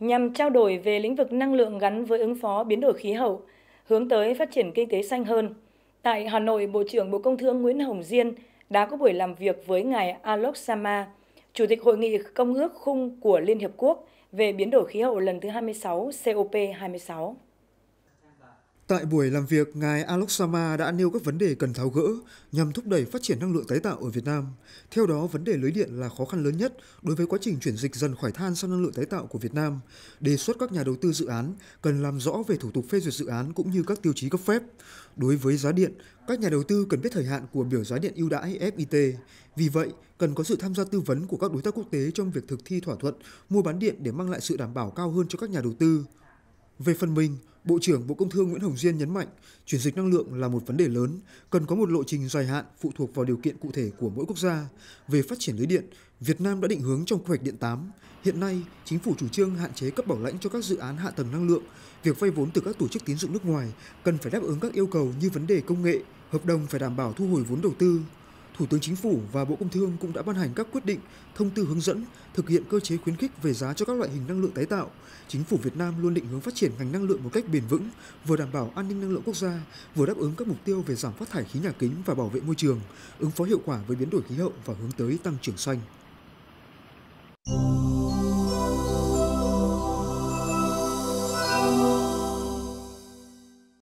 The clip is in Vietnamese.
nhằm trao đổi về lĩnh vực năng lượng gắn với ứng phó biến đổi khí hậu, hướng tới phát triển kinh tế xanh hơn. Tại Hà Nội, Bộ trưởng Bộ Công Thương Nguyễn Hồng Diên đã có buổi làm việc với ngài Alok Sama, Chủ tịch Hội nghị Công ước Khung của Liên Hiệp Quốc về biến đổi khí hậu lần thứ 26 COP26. Tại buổi làm việc, ngài Alok Sama đã nêu các vấn đề cần tháo gỡ nhằm thúc đẩy phát triển năng lượng tái tạo ở Việt Nam. Theo đó, vấn đề lưới điện là khó khăn lớn nhất đối với quá trình chuyển dịch dần khỏi than sang năng lượng tái tạo của Việt Nam. Đề xuất các nhà đầu tư dự án cần làm rõ về thủ tục phê duyệt dự án cũng như các tiêu chí cấp phép. Đối với giá điện, các nhà đầu tư cần biết thời hạn của biểu giá điện ưu đãi FIT. Vì vậy, cần có sự tham gia tư vấn của các đối tác quốc tế trong việc thực thi thỏa thuận mua bán điện để mang lại sự đảm bảo cao hơn cho các nhà đầu tư. Về phần mình, Bộ trưởng Bộ Công Thương Nguyễn Hồng Diên nhấn mạnh, chuyển dịch năng lượng là một vấn đề lớn, cần có một lộ trình dài hạn phụ thuộc vào điều kiện cụ thể của mỗi quốc gia. Về phát triển lưới điện, Việt Nam đã định hướng trong quy hoạch điện 8. Hiện nay, chính phủ chủ trương hạn chế cấp bảo lãnh cho các dự án hạ tầng năng lượng. Việc vay vốn từ các tổ chức tín dụng nước ngoài cần phải đáp ứng các yêu cầu như vấn đề công nghệ, hợp đồng phải đảm bảo thu hồi vốn đầu tư. Thủ tướng Chính phủ và Bộ Công Thương cũng đã ban hành các quyết định, thông tư hướng dẫn thực hiện cơ chế khuyến khích về giá cho các loại hình năng lượng tái tạo. Chính phủ Việt Nam luôn định hướng phát triển ngành năng lượng một cách bền vững, vừa đảm bảo an ninh năng lượng quốc gia, vừa đáp ứng các mục tiêu về giảm phát thải khí nhà kính và bảo vệ môi trường, ứng phó hiệu quả với biến đổi khí hậu và hướng tới tăng trưởng xanh.